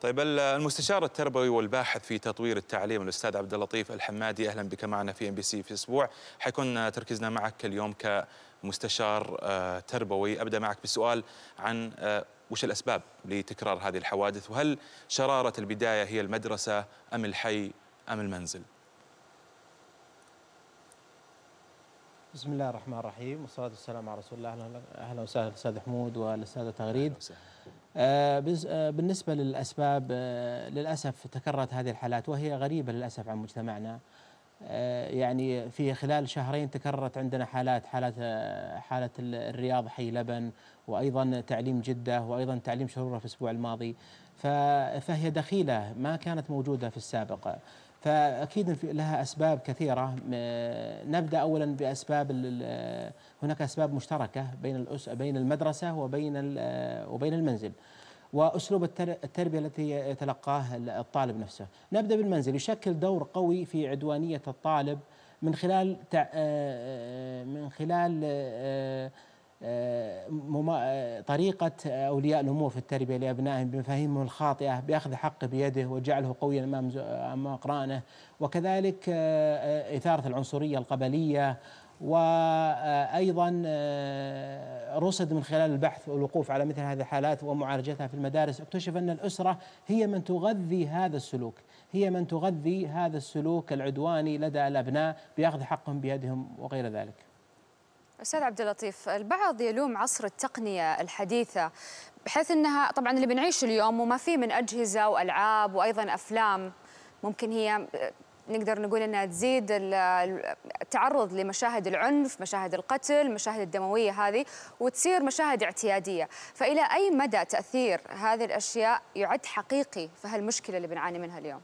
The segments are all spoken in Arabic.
طيب المستشار التربوي والباحث في تطوير التعليم الاستاذ عبد اللطيف الحمادي اهلا بك معنا في ام بي سي في اسبوع حيكون آه، تركيزنا معك اليوم كمستشار آه، تربوي ابدا معك بسؤال عن آه، وش الاسباب لتكرار هذه الحوادث وهل شراره البدايه هي المدرسه ام الحي ام المنزل؟ بسم الله الرحمن الرحيم والصلاة والسلام على رسول الله أهلا وسهلا استاذ حمود والأستاذة تغريد آه، آه، بالنسبة للأسباب آه، للأسف تكررت هذه الحالات وهي غريبة للأسف عن مجتمعنا يعني في خلال شهرين تكررت عندنا حالات حالة حالة الرياض حي لبن وأيضا تعليم جدة وأيضا تعليم شرورة في الأسبوع الماضي فهي دخيلة ما كانت موجودة في السابق فأكيد لها أسباب كثيرة نبدأ أولا بأسباب هناك أسباب مشتركة بين الأس بين المدرسة وبين وبين المنزل وأسلوب التربية التي يتلقاه الطالب نفسه نبدأ بالمنزل يشكل دور قوي في عدوانية الطالب من خلال آه، آه، من خلال آه، طريقة أولياء الأمور في التربية لأبنائهم بمفاهيمهم الخاطئة بأخذ حق بيده وجعله قويا أمام أمام أقرانه وكذلك آه، آه، إثارة العنصرية القبلية وأيضا آه، رصد من خلال البحث والوقوف على مثل هذه الحالات ومعالجتها في المدارس اكتشف أن الأسرة هي من تغذي هذا السلوك هي من تغذي هذا السلوك العدواني لدى الأبناء بأخذ حقهم بيدهم وغير ذلك استاذ عبد اللطيف البعض يلوم عصر التقنيه الحديثه بحيث انها طبعا اللي بنعيشه اليوم وما فيه من اجهزه والعاب وايضا افلام ممكن هي نقدر نقول انها تزيد التعرض لمشاهد العنف، مشاهد القتل، المشاهد الدمويه هذه وتصير مشاهد اعتياديه، فالى اي مدى تاثير هذه الاشياء يعد حقيقي في هالمشكله اللي بنعاني منها اليوم؟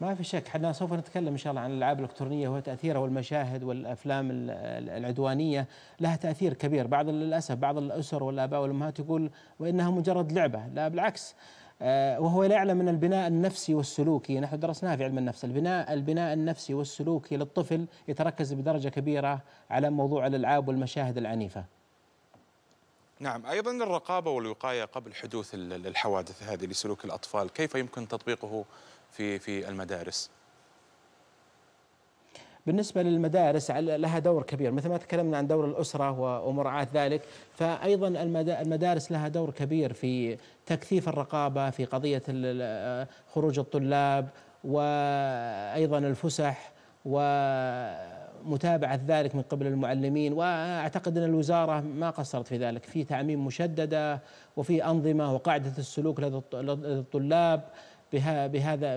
ما في شك احنا سوف نتكلم ان شاء الله عن الالعاب الالكترونيه وتاثيرها والمشاهد والافلام العدوانيه لها تاثير كبير بعض للاسف بعض الاسر والاباء والامهات يقول وانها مجرد لعبه لا بالعكس آه، وهو لا يعلم ان البناء النفسي والسلوكي نحن درسناها في علم النفس البناء البناء النفسي والسلوكي للطفل يتركز بدرجه كبيره على موضوع الالعاب والمشاهد العنيفه نعم أيضا الرقابة والوقاية قبل حدوث الحوادث هذه لسلوك الأطفال كيف يمكن تطبيقه في في المدارس؟ بالنسبة للمدارس لها دور كبير مثل ما تكلمنا عن دور الأسرة ومراعاة ذلك فأيضا المدارس لها دور كبير في تكثيف الرقابة في قضية خروج الطلاب وأيضا الفسح و متابعة ذلك من قبل المعلمين وأعتقد أن الوزارة ما قصرت في ذلك في تعميم مشددة وفي أنظمة وقاعدة السلوك لدى الطلاب بهذا بهذا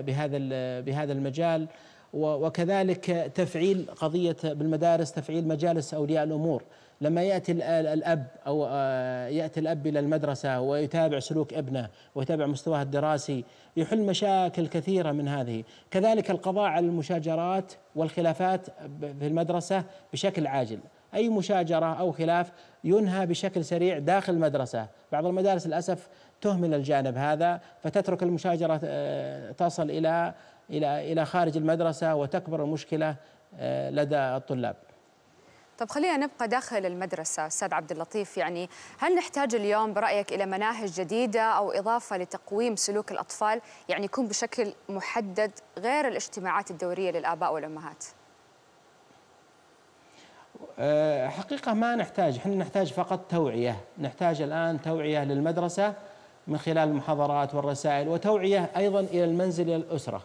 بهذا المجال وكذلك تفعيل قضية بالمدارس تفعيل مجالس أولياء الأمور لما يأتي الأب أو آه، يأتي الأب إلى المدرسة ويتابع سلوك ابنه ويتابع مستواه الدراسي يحل مشاكل كثيرة من هذه كذلك القضاء على المشاجرات والخلافات في المدرسة بشكل عاجل أي مشاجرة أو خلاف ينهى بشكل سريع داخل المدرسة بعض المدارس للأسف تهمل الجانب هذا فتترك المشاجرة آه، تصل إلى الى الى خارج المدرسه وتكبر المشكله آه، لدى الطلاب. طب خلينا نبقى داخل المدرسة أستاذ عبد اللطيف يعني هل نحتاج اليوم برأيك إلى مناهج جديدة أو إضافة لتقويم سلوك الأطفال يعني يكون بشكل محدد غير الاجتماعات الدورية للآباء والأمهات آه، حقيقة ما نحتاج احنا نحتاج فقط توعية نحتاج الآن توعية للمدرسة من خلال المحاضرات والرسائل وتوعية أيضا إلى المنزل إلى الأسرة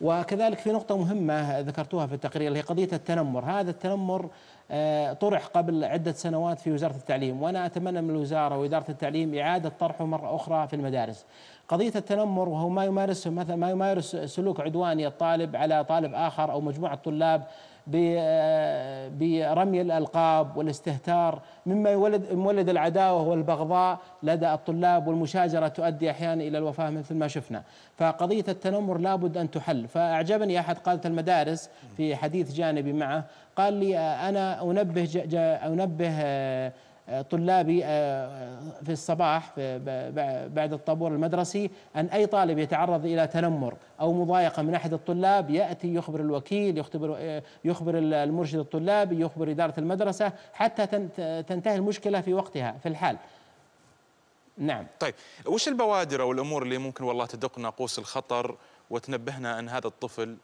وكذلك في نقطة مهمة ذكرتوها في التقرير اللي هي قضية التنمر هذا التنمر آه، طرح قبل عدة سنوات في وزارة التعليم وأنا أتمنى من الوزارة وإدارة التعليم إعادة طرحه مرة أخرى في المدارس قضية التنمر وهو ما يمارس مثلا ما يمارس سلوك عدواني الطالب على طالب آخر أو مجموعة طلاب آه، برمي الألقاب والاستهتار مما يولد مولد العداوة والبغضاء لدى الطلاب والمشاجرة تؤدي أحيانا إلى الوفاة مثل ما شفنا فقضية التنمر لابد أن تحل فأعجبني أحد قادة المدارس في حديث جانبي معه قال لي انا انبه انبه آه، آه، طلابي آه، في الصباح بعد الطابور المدرسي أن أي طالب يتعرض إلى تنمر أو مضايقة من أحد الطلاب يأتي يخبر الوكيل يخبر, يخبر المرشد الطلابي يخبر إدارة المدرسة حتى تنتهي المشكلة في وقتها في الحال نعم طيب وش البوادر أو الأمور اللي ممكن والله تدق ناقوس الخطر وتنبهنا أن هذا الطفل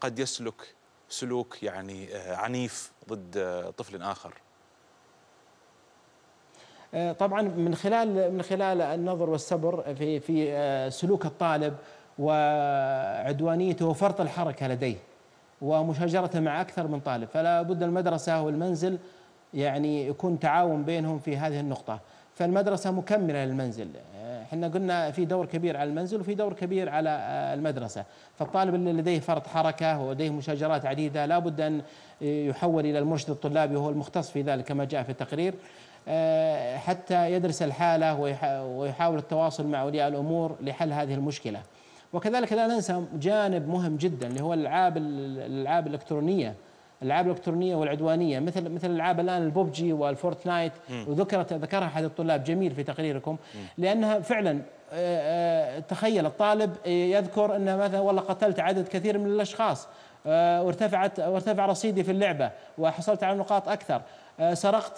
قد يسلك سلوك يعني آه، عنيف ضد آه، طفل آخر آه، طبعا من خلال من خلال النظر والصبر في في سلوك الطالب وعدوانيته وفرط الحركه لديه ومشاجرته مع اكثر من طالب فلا بد المدرسه والمنزل يعني يكون تعاون بينهم في هذه النقطه فالمدرسه مكمله للمنزل احنا قلنا في دور كبير على المنزل وفي دور كبير على آه، المدرسه فالطالب اللي لديه فرط حركه ولديه مشاجرات عديده لابد ان آه، يحول الى المرشد الطلابي وهو المختص في ذلك كما جاء في التقرير آه، حتى يدرس الحاله ويحاول التواصل مع اولياء الامور لحل هذه المشكله وكذلك لا ننسى جانب مهم جدا اللي هو الالعاب الالعاب الالكترونيه الالعاب الالكترونيه والعدوانيه مثل مثل العاب الان البوبجي والفورتنايت وذكرت ذكرها احد الطلاب جميل في تقريركم لانها فعلا آه، آه، تخيل الطالب يذكر انه مثلا والله قتلت عدد كثير من الاشخاص آه، وارتفعت وارتفع رصيدي في اللعبه وحصلت على نقاط اكثر سرقت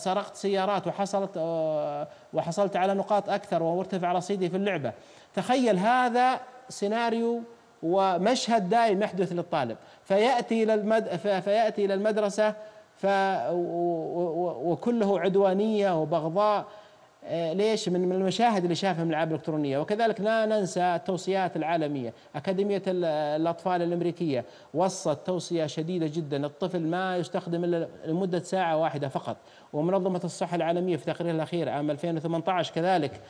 سرقت سيارات وحصلت وحصلت على نقاط اكثر وارتفع رصيدي في اللعبه تخيل هذا سيناريو ومشهد دائم يحدث للطالب فيأتي إلى المد... فيأتي إلى المدرسة ف... وكله عدوانية وبغضاء آه، ليش من المشاهد اللي شافها من العاب الالكترونيه وكذلك لا ننسى التوصيات العالميه اكاديميه الاطفال الامريكيه وصت توصيه شديده جدا الطفل ما يستخدم الا لمده ساعه واحده فقط ومنظمه الصحه العالميه في تقريرها الاخير عام 2018 كذلك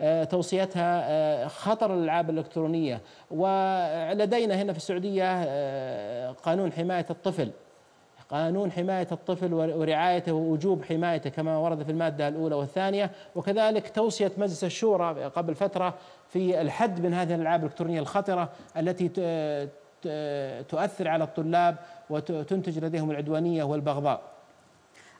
آه، توصيتها آه، خطر الالعاب الالكترونيه ولدينا هنا في السعوديه آه، قانون حمايه الطفل قانون حماية الطفل ورعايته ووجوب حمايته كما ورد في المادة الأولى والثانية وكذلك توصية مجلس الشورى قبل فترة في الحد من هذه الألعاب الإلكترونية الخطرة التي تؤثر على الطلاب وتنتج لديهم العدوانية والبغضاء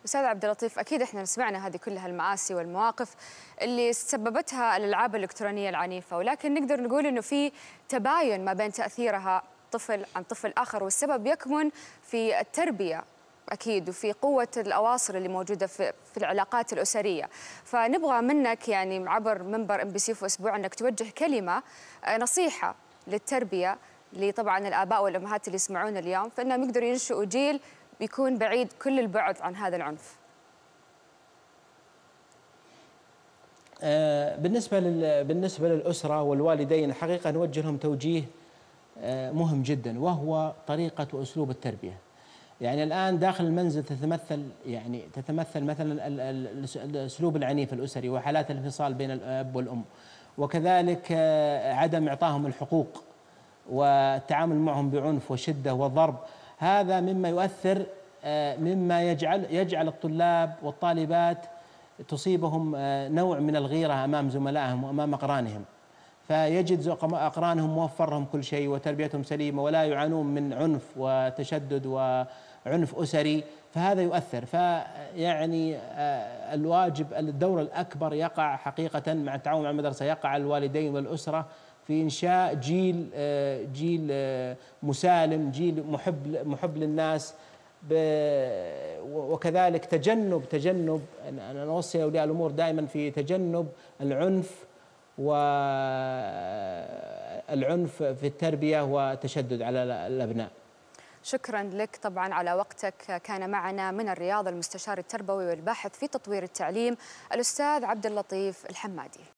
استاذ عبد اللطيف اكيد احنا سمعنا هذه كلها المآسي والمواقف اللي سببتها الالعاب الالكترونيه العنيفه ولكن نقدر نقول انه في تباين ما بين تاثيرها طفل عن طفل اخر والسبب يكمن في التربيه اكيد وفي قوه الاواصر اللي موجوده في, في العلاقات الاسريه فنبغى منك يعني عبر منبر ام بي سي في اسبوع انك توجه كلمه آه، نصيحه للتربيه لطبعا الاباء والامهات اللي يسمعون اليوم فانهم يقدروا ينشئوا جيل بيكون بعيد كل البعد عن هذا العنف آه، بالنسبة بالنسبة للأسرة والوالدين حقيقة نوجه لهم توجيه آه، مهم جدا وهو طريقة وأسلوب التربية. يعني الآن داخل المنزل تتمثل يعني تتمثل مثلا الأسلوب العنيف الأسري وحالات الانفصال بين الأب والأم وكذلك آه، عدم إعطائهم الحقوق والتعامل معهم بعنف وشدة وضرب هذا مما يؤثر آه، مما يجعل يجعل الطلاب والطالبات تصيبهم آه، نوع من الغيرة أمام زملائهم وأمام أقرانهم فيجد أقرانهم موفرهم كل شيء وتربيتهم سليمة ولا يعانون من عنف وتشدد وعنف أسري فهذا يؤثر فيعني آه، الواجب الدور الأكبر يقع حقيقة مع التعاون مع المدرسة يقع الوالدين والأسرة في انشاء جيل آه، جيل آه، مسالم جيل محب محب للناس وكذلك تجنب تجنب انا اوصي اولياء الامور دائما في تجنب العنف والعنف في التربيه والتشدد على الابناء. شكرا لك طبعا على وقتك كان معنا من الرياض المستشار التربوي والباحث في تطوير التعليم الاستاذ عبد اللطيف الحمادي.